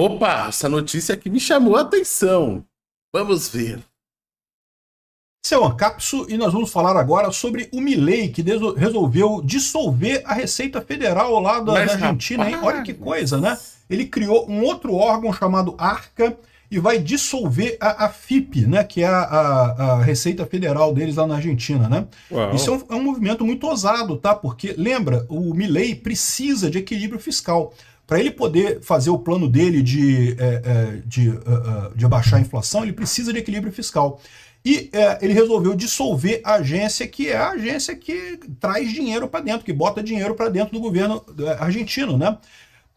Opa, essa notícia aqui me chamou a atenção. Vamos ver. Seu é Ancapso e nós vamos falar agora sobre o Milei, que resolveu dissolver a Receita Federal lá da, da Argentina. Rapaz, hein? Olha que coisa, né? Ele criou um outro órgão chamado ARCA e vai dissolver a, a FIP, né? Que é a, a, a, Receita Federal deles lá na Argentina, né? Uau. Isso é um, é um movimento muito ousado, tá? Porque, lembra, o Milei precisa de equilíbrio fiscal. Para ele poder fazer o plano dele de, é, é, de, é, de abaixar a inflação, ele precisa de equilíbrio fiscal. E é, ele resolveu dissolver a agência, que é a agência que traz dinheiro para dentro, que bota dinheiro para dentro do governo argentino, né?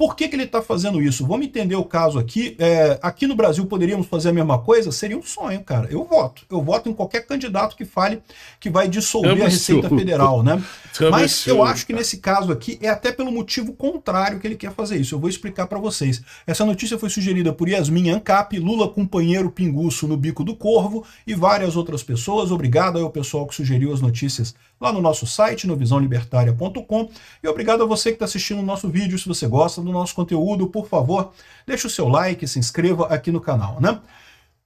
Por que, que ele está fazendo isso? Vamos entender o caso aqui. É, aqui no Brasil poderíamos fazer a mesma coisa? Seria um sonho, cara. Eu voto. Eu voto em qualquer candidato que fale que vai dissolver Tamo a Receita Federal, né? Tamo Mas eu acho que cara. nesse caso aqui é até pelo motivo contrário que ele quer fazer isso. Eu vou explicar para vocês. Essa notícia foi sugerida por Yasmin Ancap, Lula companheiro pinguço no bico do corvo e várias outras pessoas. Obrigado ao pessoal que sugeriu as notícias lá no nosso site, no visãolibertaria.com. E obrigado a você que está assistindo o nosso vídeo. Se você gosta do nosso conteúdo, por favor, deixe o seu like, se inscreva aqui no canal, né?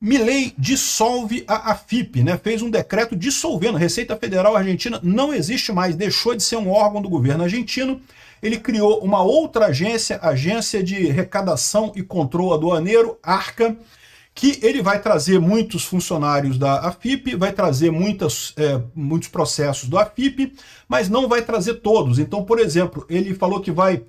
Milley dissolve a AFIP, né? fez um decreto dissolvendo. A Receita Federal Argentina não existe mais, deixou de ser um órgão do governo argentino. Ele criou uma outra agência, Agência de Recadação e Controle Aduaneiro, ARCA, que ele vai trazer muitos funcionários da AFIP, vai trazer muitas, é, muitos processos da AFIP, mas não vai trazer todos. Então, por exemplo, ele falou que vai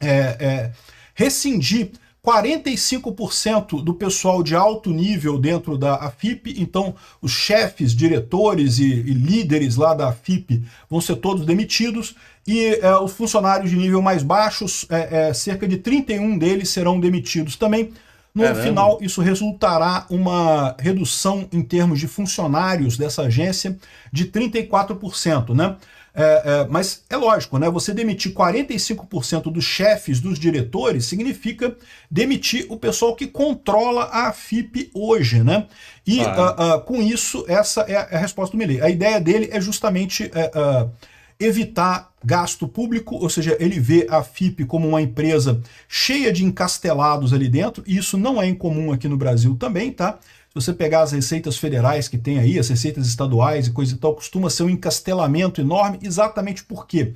é, é, rescindir 45% do pessoal de alto nível dentro da AFIP, então os chefes, diretores e, e líderes lá da AFIP vão ser todos demitidos, e é, os funcionários de nível mais baixos, é, é, cerca de 31 deles serão demitidos também, no Caramba. final, isso resultará uma redução em termos de funcionários dessa agência de 34%, né? É, é, mas é lógico, né? Você demitir 45% dos chefes, dos diretores, significa demitir o pessoal que controla a FIP hoje, né? E ah. uh, uh, com isso, essa é a, resposta do Milley. A ideia dele é justamente uh, evitar gasto público, ou seja, ele vê a FIP como uma empresa cheia de encastelados ali dentro, e isso não é incomum aqui no Brasil também, tá? Se você pegar as receitas federais que tem aí, as receitas estaduais e coisa e tal, costuma ser um encastelamento enorme, exatamente por quê?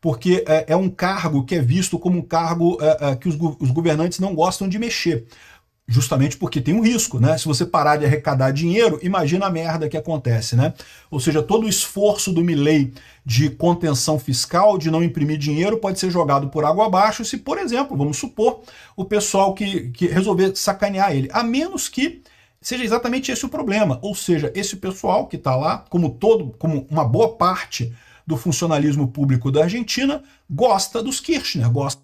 Porque é, é um cargo que é visto como um cargo é, é, que os, os governantes não gostam de mexer justamente porque tem um risco, né? Se você parar de arrecadar dinheiro, imagina a merda que acontece, né? Ou seja, todo o esforço do Milley de contenção fiscal, de não imprimir dinheiro, pode ser jogado por água abaixo se, por exemplo, vamos supor, o pessoal que, que resolver sacanear ele, a menos que seja exatamente esse o problema, ou seja, esse pessoal que está lá, como todo, como uma boa parte do funcionalismo público da Argentina, gosta dos Kirchner, né? gosta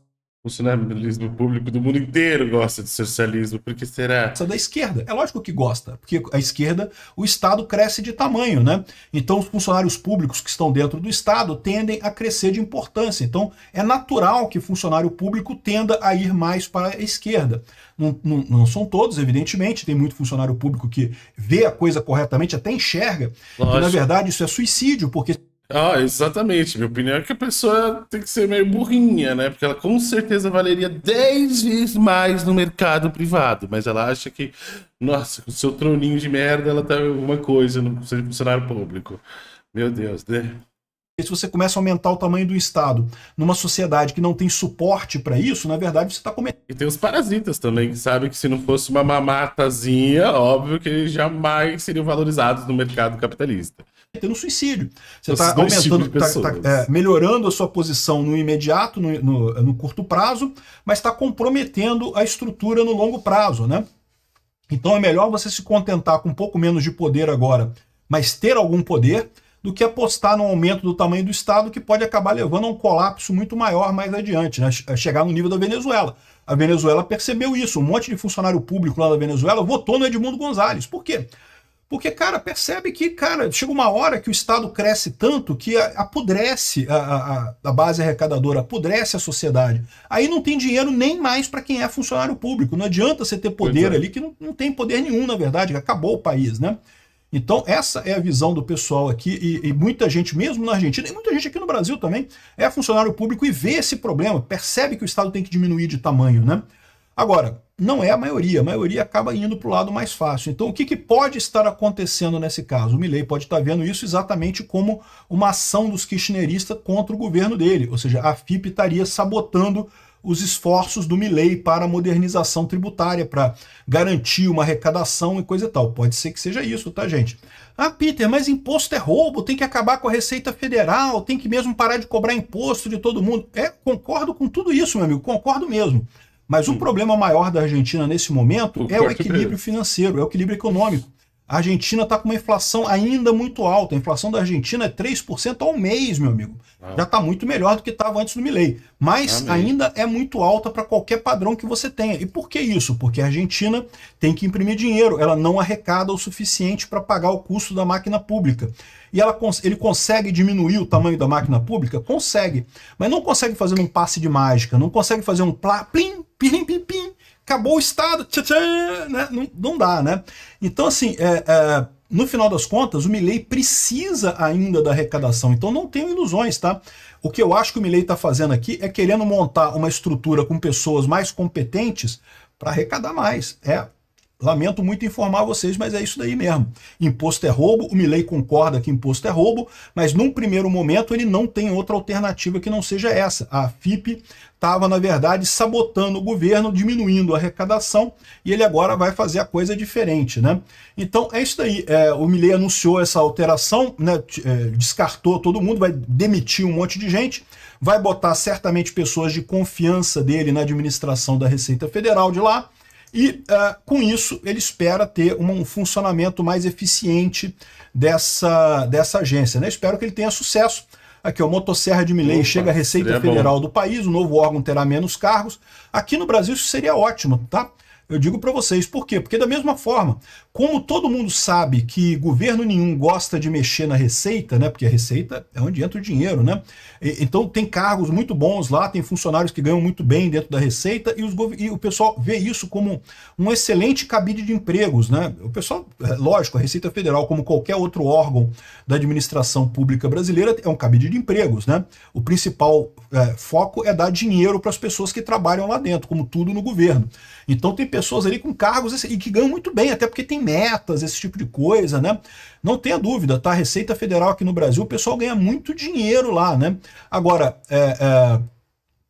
funcionalismo público do mundo inteiro gosta de socialismo, porque será? Da esquerda, é lógico que gosta, porque a esquerda, o Estado cresce de tamanho, né? Então os funcionários públicos que estão dentro do Estado tendem a crescer de importância. Então é natural que funcionário público tenda a ir mais para a esquerda. Não, não, não são todos, evidentemente, tem muito funcionário público que vê a coisa corretamente, até enxerga, que na verdade isso é suicídio, porque ah, exatamente. Minha opinião é que a pessoa tem que ser meio burrinha, né? Porque ela com certeza valeria 10 vezes mais no mercado privado. Mas ela acha que, nossa, com seu troninho de merda, ela tá alguma coisa no funcionário público. Meu Deus, né? se você começa a aumentar o tamanho do Estado numa sociedade que não tem suporte para isso, na verdade você está cometendo. E tem os parasitas também, que sabem que se não fosse uma mamatazinha, óbvio que eles jamais seriam valorizados no mercado capitalista. Tá tendo suicídio. Você está aumentando, tá, tá, é, melhorando a sua posição no imediato, no, no, no curto prazo, mas está comprometendo a estrutura no longo prazo, né? Então é melhor você se contentar com um pouco menos de poder agora, mas ter algum poder do que apostar no aumento do tamanho do Estado, que pode acabar levando a um colapso muito maior mais adiante, né? chegar no nível da Venezuela. A Venezuela percebeu isso, um monte de funcionário público lá da Venezuela votou no Edmundo Gonzalez. Por quê? Porque, cara, percebe que, cara, chega uma hora que o Estado cresce tanto que apodrece a, a, a base arrecadadora, apodrece a sociedade. Aí não tem dinheiro nem mais para quem é funcionário público. Não adianta você ter poder é. ali que não, não tem poder nenhum, na verdade, acabou o país, né? Então, essa é a visão do pessoal aqui, e, e, muita gente, mesmo na Argentina, e muita gente aqui no Brasil também, é funcionário público e vê esse problema, percebe que o Estado tem que diminuir de tamanho, né? Agora, não é a maioria, a maioria acaba indo para o lado mais fácil. Então, o que, que, pode estar acontecendo nesse caso? O Milley pode estar vendo isso exatamente como uma ação dos kirchneristas contra o governo dele, ou seja, a FIP estaria sabotando os esforços do Milley para a modernização tributária, para garantir uma arrecadação e coisa e tal. Pode ser que seja isso, tá, gente? Ah, Peter, mas imposto é roubo, tem que acabar com a Receita Federal, tem que mesmo parar de cobrar imposto de todo mundo. É, concordo com tudo isso, meu amigo, concordo mesmo. Mas o hum. problema maior da Argentina nesse momento o é o equilíbrio financeiro, é o equilíbrio econômico. A Argentina está com uma inflação ainda muito alta. A inflação da Argentina é 3% ao mês, meu amigo. Ah. Já está muito melhor do que estava antes do Milei. Mas Amém. ainda é muito alta para qualquer padrão que você tenha. E por que isso? Porque a Argentina tem que imprimir dinheiro. Ela não arrecada o suficiente para pagar o custo da máquina pública. E ela, ele consegue diminuir o tamanho da máquina pública? Consegue. Mas não consegue fazer um passe de mágica. Não consegue fazer um plá, plim, plim, plim, plim acabou o Estado, tchá, tchá, né? não, não dá, né? Então, assim, é, é, no final das contas, o Milley precisa ainda da arrecadação, então não tenho ilusões, tá? O que eu acho que o Milley está fazendo aqui é querendo montar uma estrutura com pessoas mais competentes para arrecadar mais. É, Lamento muito informar vocês, mas é isso daí mesmo. Imposto é roubo, o Milley concorda que imposto é roubo, mas num primeiro momento ele não tem outra alternativa que não seja essa. A FIP estava, na verdade, sabotando o governo, diminuindo a arrecadação, e ele agora vai fazer a coisa diferente. Né? Então é isso daí. É, o Milley anunciou essa alteração, né, é, descartou todo mundo, vai demitir um monte de gente, vai botar certamente pessoas de confiança dele na administração da Receita Federal de lá, e uh, com isso ele espera ter um, funcionamento mais eficiente dessa, dessa agência. Né? Espero que ele tenha sucesso. Aqui, o Motosserra de Milei chega à Receita Federal bom. do país, o novo órgão terá menos cargos. Aqui no Brasil isso seria ótimo, tá? Eu digo para vocês, por quê? Porque da mesma forma, como todo mundo sabe que governo nenhum gosta de mexer na receita, né? Porque a receita é onde entra o dinheiro, né? E, então tem cargos muito bons lá, tem funcionários que ganham muito bem dentro da receita e, os, e o pessoal vê isso como um excelente cabide de empregos, né? O pessoal, é, lógico, a Receita Federal, como qualquer outro órgão da administração pública brasileira, é um cabide de empregos, né? O principal é, foco é dar dinheiro para as pessoas que trabalham lá dentro, como tudo no governo. Então tem pessoas ali com cargos assim, e que ganham muito bem, até porque tem metas, esse tipo de coisa, né? Não tenha dúvida, tá? Receita Federal aqui no Brasil, o pessoal ganha muito dinheiro lá, né? Agora, é, é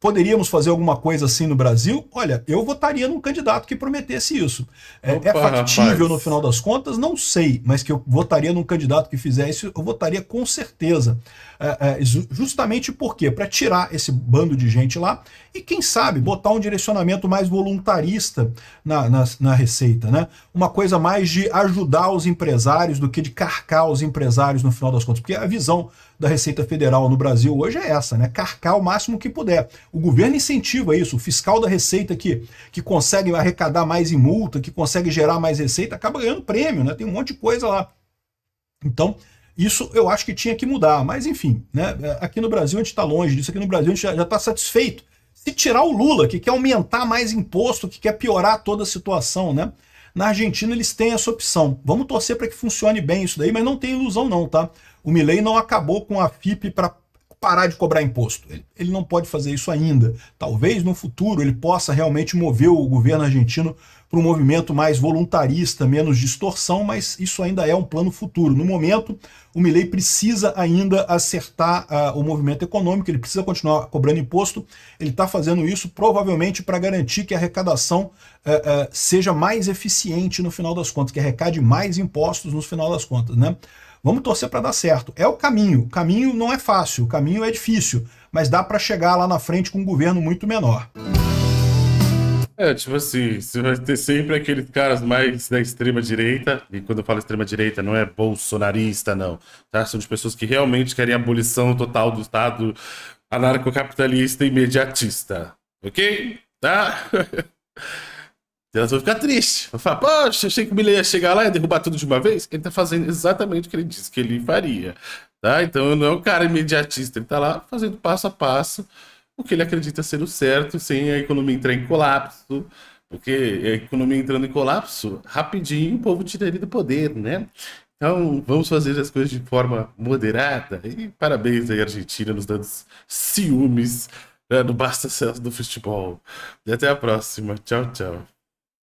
poderíamos fazer alguma coisa assim no Brasil? Olha, eu votaria num candidato que prometesse isso. É, é Opa, é factível rapaz. no final das contas? Não sei, mas que eu votaria num candidato que fizesse. isso, eu votaria com certeza. É, é, justamente por quê? Para tirar esse bando de gente lá e, quem sabe, botar um direcionamento mais voluntarista na, na, na receita, né? Uma coisa mais de ajudar os empresários do que de carcar os empresários no final das contas, porque a visão da Receita Federal no Brasil hoje é essa, né? Carcar o máximo que puder. O governo incentiva isso, o fiscal da Receita que, que consegue arrecadar mais em multa, que consegue gerar mais receita, acaba ganhando prêmio, né? Tem um monte de coisa lá. Então, isso eu acho que tinha que mudar, mas enfim, né? É, aqui no Brasil a gente está longe disso, aqui no Brasil a gente já está satisfeito. Se tirar o Lula, que quer aumentar mais imposto, que quer piorar toda a situação, né? Na Argentina eles têm essa opção. Vamos torcer para que funcione bem isso daí, mas não tem ilusão não, tá? O Milley não acabou com a FIP para parar de cobrar imposto. Ele, ele não pode fazer isso ainda. Talvez no futuro ele possa realmente mover o governo argentino para um movimento mais voluntarista, menos distorção, mas isso ainda é um plano futuro. No momento, o Milley precisa ainda acertar uh, o movimento econômico, ele precisa continuar cobrando imposto, ele está fazendo isso provavelmente para garantir que a arrecadação uh, uh, seja mais eficiente no final das contas, que arrecade mais impostos no final das contas, né? Vamos torcer para dar certo. É o caminho. O caminho não é fácil, o caminho é difícil, mas dá para chegar lá na frente com um governo muito menor. É, tipo assim, você vai ter sempre aqueles caras mais da extrema direita, e quando eu falo extrema direita, não é bolsonarista, não. Tá? São de pessoas que realmente querem a abolição total do Estado anarcocapitalista e imediatista. Ok? Tá? Elas vão ficar tristes. Vão falar, poxa, achei que o Milley ia chegar lá e derrubar tudo de uma vez. Ele tá fazendo exatamente o que ele disse que ele faria. Tá? Então não é um cara imediatista, ele tá lá fazendo passo a passo o que ele acredita ser o certo sem a economia entrar em colapso. Porque a economia entrando em colapso, rapidinho o povo tiraria do poder, né? Então, vamos fazer as coisas de forma moderada. E parabéns aí, Argentina, nos dando ciúmes né, no Basta Celso do futebol. E até a próxima. Tchau, tchau.